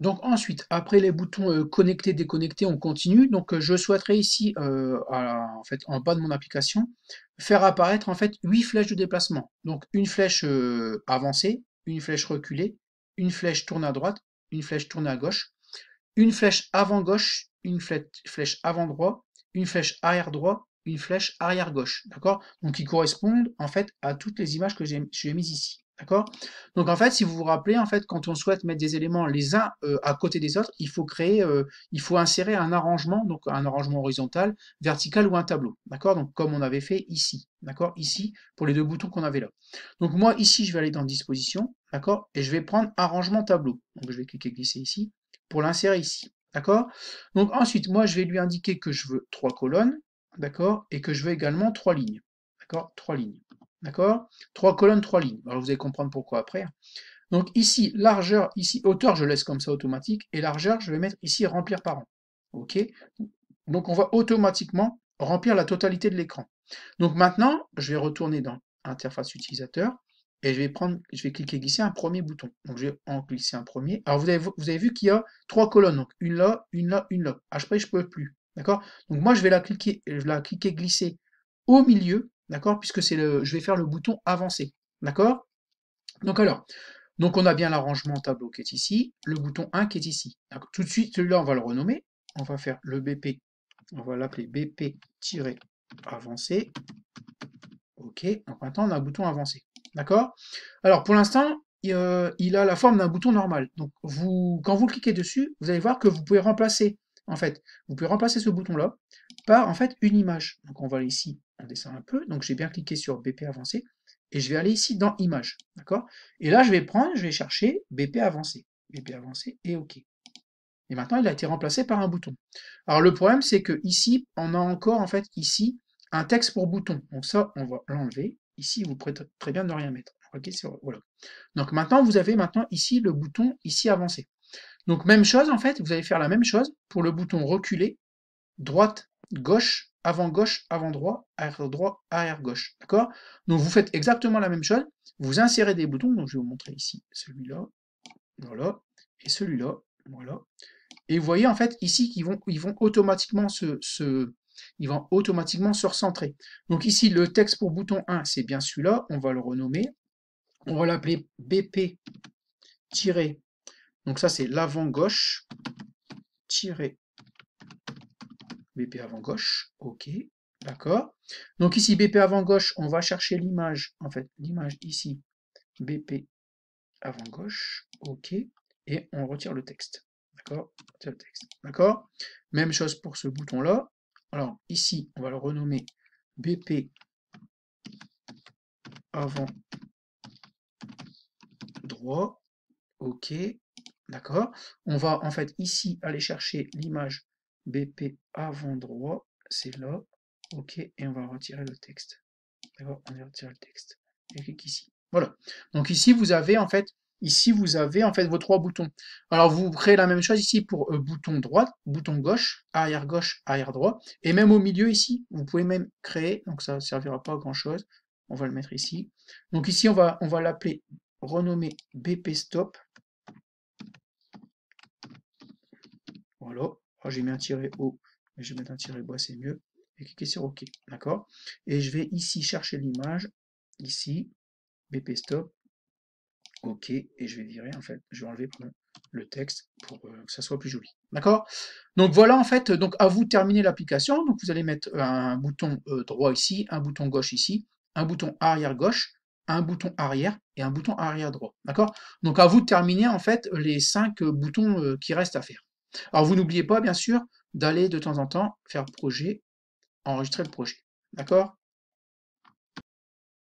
Donc ensuite, après les boutons euh, connectés, connecter, on continue. Donc euh, je souhaiterais ici, euh, en fait, en bas de mon application, faire apparaître en fait huit flèches de déplacement. Donc une flèche avancée, une flèche reculée, une flèche tourne à droite, une flèche tourne à gauche, une flèche avant gauche, une flèche, avant droit, une flèche arrière droit, une flèche arrière gauche. D'accord Donc qui correspondent en fait à toutes les images que j'ai mises ici. D'accord Donc en fait, si vous vous rappelez, en fait, quand on souhaite mettre des éléments les uns euh, à côté des autres, il faut créer, euh, il faut insérer un arrangement, donc un arrangement horizontal, vertical ou un tableau. D'accord Donc comme on avait fait ici. D'accord Ici, pour les deux boutons qu'on avait là. Donc moi, ici, je vais aller dans Disposition. D'accord Et je vais prendre Arrangement tableau. Donc je vais cliquer glisser ici pour l'insérer ici. D'accord Donc ensuite, moi, je vais lui indiquer que je veux trois colonnes. D'accord Et que je veux également trois lignes. D'accord Trois lignes. D'accord Trois colonnes, trois lignes. Alors vous allez comprendre pourquoi après. Donc ici, largeur, ici, hauteur, je laisse comme ça automatique. Et largeur, je vais mettre ici remplir par an. OK Donc on va automatiquement remplir la totalité de l'écran. Donc maintenant, je vais retourner dans interface utilisateur et je vais prendre, je vais cliquer glisser un premier bouton. Donc je vais en glisser un premier. Alors vous avez, vous avez vu qu'il y a trois colonnes, donc une là, une là, une là. Après je peux plus, d'accord Donc moi je vais la cliquer, je vais la cliquer glisser au milieu D'accord Puisque c'est le, je vais faire le bouton avancé. D'accord Donc alors, donc on a bien l'arrangement tableau qui est ici, le bouton 1 qui est ici. Tout de suite, celui-là, on va le renommer. On va faire le BP, on va l'appeler bp avancé OK, donc maintenant on a un bouton avancé. D'accord Alors pour l'instant, euh, il a la forme d'un bouton normal. Donc vous, quand vous cliquez dessus, vous allez voir que vous pouvez remplacer, en fait, vous pouvez remplacer ce bouton-là par en fait une image. Donc on va aller ici on descend un peu, donc j'ai bien cliqué sur BP avancé, et je vais aller ici dans Image, d'accord Et là, je vais prendre, je vais chercher BP avancé, BP avancé et OK. Et maintenant, il a été remplacé par un bouton. Alors le problème, c'est que ici, on a encore en fait ici un texte pour bouton. Donc ça, on va l'enlever. Ici, vous pourrez très bien ne rien mettre. ok, voilà. Donc maintenant, vous avez maintenant ici le bouton ici avancé. Donc même chose en fait, vous allez faire la même chose pour le bouton reculer, droite, gauche, avant gauche, avant droit, arrière droit, arrière gauche. D'accord Donc vous faites exactement la même chose. Vous insérez des boutons. Donc je vais vous montrer ici celui-là, voilà, et celui-là, voilà. Et vous voyez en fait ici qu'ils vont, ils vont automatiquement se, ils vont automatiquement se recentrer. Donc ici le texte pour bouton 1, c'est bien celui-là. On va le renommer. On va l'appeler BP- donc ça c'est l'avant gauche tiré BP avant gauche, ok, d'accord. Donc ici, BP avant gauche, on va chercher l'image, en fait, l'image ici, BP avant gauche, ok, et on retire le texte, d'accord, le texte, d'accord. Même chose pour ce bouton-là. Alors ici, on va le renommer BP avant droit, ok, d'accord. On va en fait ici aller chercher l'image BP avant droit, c'est là. OK, et on va retirer le texte. on va retirer le texte. Et clique ici. Voilà. Donc ici, vous avez en fait, ici, vous avez en fait vos trois boutons. Alors, vous créez la même chose ici pour euh, bouton droite, bouton gauche, arrière gauche, arrière droit. Et même au milieu ici, vous pouvez même créer, donc ça ne servira pas à grand chose. On va le mettre ici. Donc ici, on va, on va l'appeler, renommer BP stop. Voilà je oh, j'ai mis un tiret haut, mais je vais mettre un tiret bois c'est mieux. Et cliquer sur OK. D'accord Et je vais ici chercher l'image. Ici, BP Stop. OK. Et je vais virer, en fait, je vais enlever le texte pour euh, que ça soit plus joli. D'accord Donc voilà, en fait, donc à vous de terminer l'application. Donc vous allez mettre un bouton euh, droit ici, un bouton gauche ici, un bouton arrière gauche un bouton arrière et un bouton arrière droit. D'accord Donc à vous de terminer en fait les cinq euh, boutons qui restent à faire. Alors vous n'oubliez pas, bien sûr, d'aller de temps en temps faire projet, enregistrer le projet. D'accord